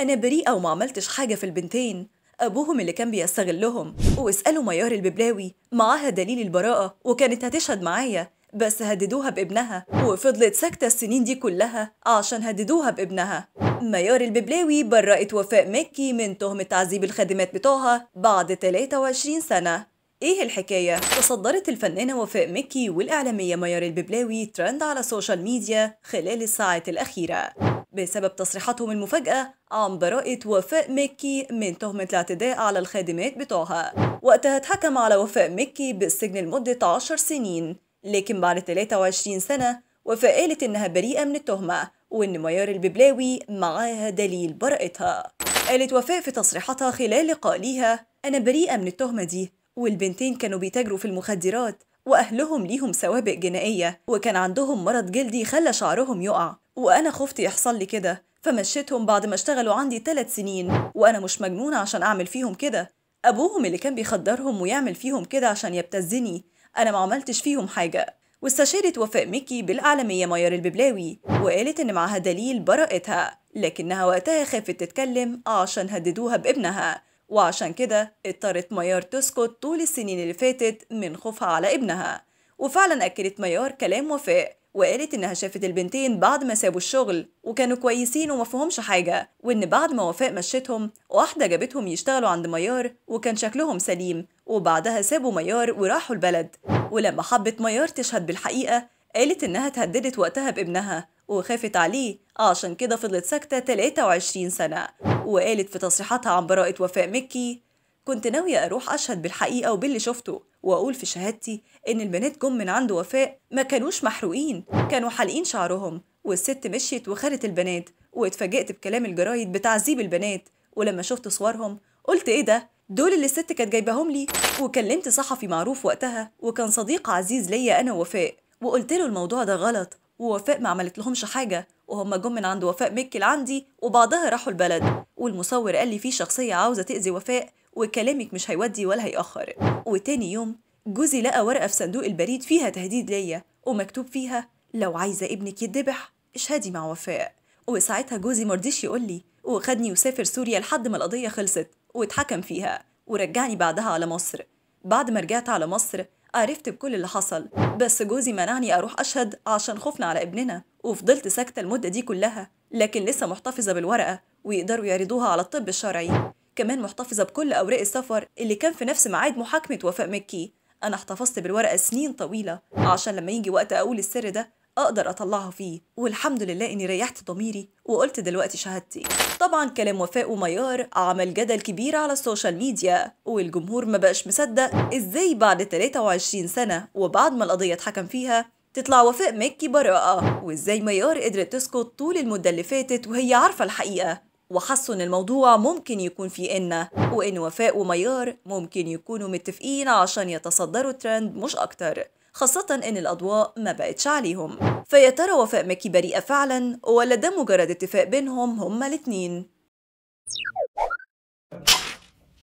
أنا بريئة وما عملتش حاجة في البنتين أبوهم اللي كان بيستغلهم واسألوا ميار الببلاوي معاها دليل البراءة وكانت هتشهد معايا بس هددوها بابنها وفضلت ساكتة السنين دي كلها عشان هددوها بابنها ميار الببلاوي برأت وفاء مكي من تهمة تعذيب الخادمات بتوعها بعد 23 سنة ايه الحكاية؟ تصدرت الفنانة وفاء مكي والإعلامية ميار الببلاوي ترند على السوشيال ميديا خلال الساعات الأخيرة بسبب تصريحاتهم المفاجئة عن براءة وفاء مكي من تهمة الاعتداء على الخادمات بتوعها وقتها اتحكم على وفاء مكي بالسجن لمدة 10 سنين لكن بعد 23 سنة وفاء قالت إنها بريئة من التهمة وإن ميار الببلاوي معاها دليل براءتها قالت وفاء في تصريحاتها خلال لقاء ليها أنا بريئة من التهمة دي والبنتين كانوا بيتاجروا في المخدرات وأهلهم ليهم سوابق جنائية وكان عندهم مرض جلدي خلى شعرهم يقع وأنا خفت يحصل لي كده فمشيتهم بعد ما اشتغلوا عندي ثلاث سنين وأنا مش مجنونة عشان أعمل فيهم كده أبوهم اللي كان بيخدرهم ويعمل فيهم كده عشان يبتزني أنا ما عملتش فيهم حاجة واستشارت وفاء مكي بالأعلمية ماير الببلاوي وقالت إن معاها دليل براءتها لكنها وقتها خافت تتكلم عشان هددوها بابنها وعشان كده اضطرت ميار تسكت طول السنين اللي فاتت من خوفها على ابنها وفعلا أكدت ميار كلام وفاء وقالت إنها شافت البنتين بعد ما سابوا الشغل وكانوا كويسين ومفهمش حاجة وإن بعد ما وفاء مشيتهم واحدة جابتهم يشتغلوا عند ميار وكان شكلهم سليم وبعدها سابوا ميار وراحوا البلد ولما حبت ميار تشهد بالحقيقة قالت إنها اتهددت وقتها بابنها وخافت عليه آه، عشان كده فضلت ساكتة 23 سنة وقالت في تصريحاتها عن براءة وفاء مكي كنت ناوية أروح أشهد بالحقيقة وباللي شفته وأقول في شهادتي إن البنات جم من عند وفاء ما كانوش محروقين كانوا حالقين شعرهم والست مشيت وخدت البنات واتفاجئت بكلام الجرايد بتعذيب البنات ولما شفت صورهم قلت إيه ده دول اللي الست كانت جايباهم لي وكلمت صحفي معروف وقتها وكان صديق عزيز ليا أنا وفاء وقلت له الموضوع ده غلط ووفاء ما عملت لهمش حاجة وهم جم من عند وفاء مكي لعندي وبعدها راحوا البلد والمصور قال لي في شخصية عاوزة تأذي وفاء وكلامك مش هيودي ولا هيأخر وتاني يوم جوزي لقى ورقة في صندوق البريد فيها تهديد ليا ومكتوب فيها لو عايزة ابنك يتذبح اشهدي مع وفاء وساعتها جوزي مرضيش يقول لي وخدني وسافر سوريا لحد ما القضية خلصت واتحكم فيها ورجعني بعدها على مصر بعد ما رجعت على مصر عرفت بكل اللي حصل بس جوزي منعني أروح أشهد عشان خوفنا على ابننا وفضلت ساكتة المدة دي كلها لكن لسه محتفظة بالورقة ويقدروا يعرضوها على الطب الشرعي كمان محتفظة بكل أوراق السفر اللي كان في نفس ميعاد محاكمة وفاء مكي أنا احتفظت بالورقة سنين طويلة عشان لما يجي وقت أقول السر ده اقدر اطلعها فيه والحمد لله اني ريحت ضميري وقلت دلوقتي شهادتي طبعا كلام وفاء وميار عمل جدل كبير على السوشيال ميديا والجمهور ما بقاش مصدق ازاي بعد 23 سنه وبعد ما القضيه اتحكم فيها تطلع وفاء مكي براءة وازاي ميار قدرت تسكت طول المدة اللي فاتت وهي عارفة الحقيقة وحسوا ان الموضوع ممكن يكون في إن وان وفاء وميار ممكن يكونوا متفقين عشان يتصدروا الترند مش اكتر خاصة إن الأضواء ما بقتش عليهم فيا ترى وفاء مكي بريئة فعلا ولا ده مجرد اتفاق بينهم هما الاتنين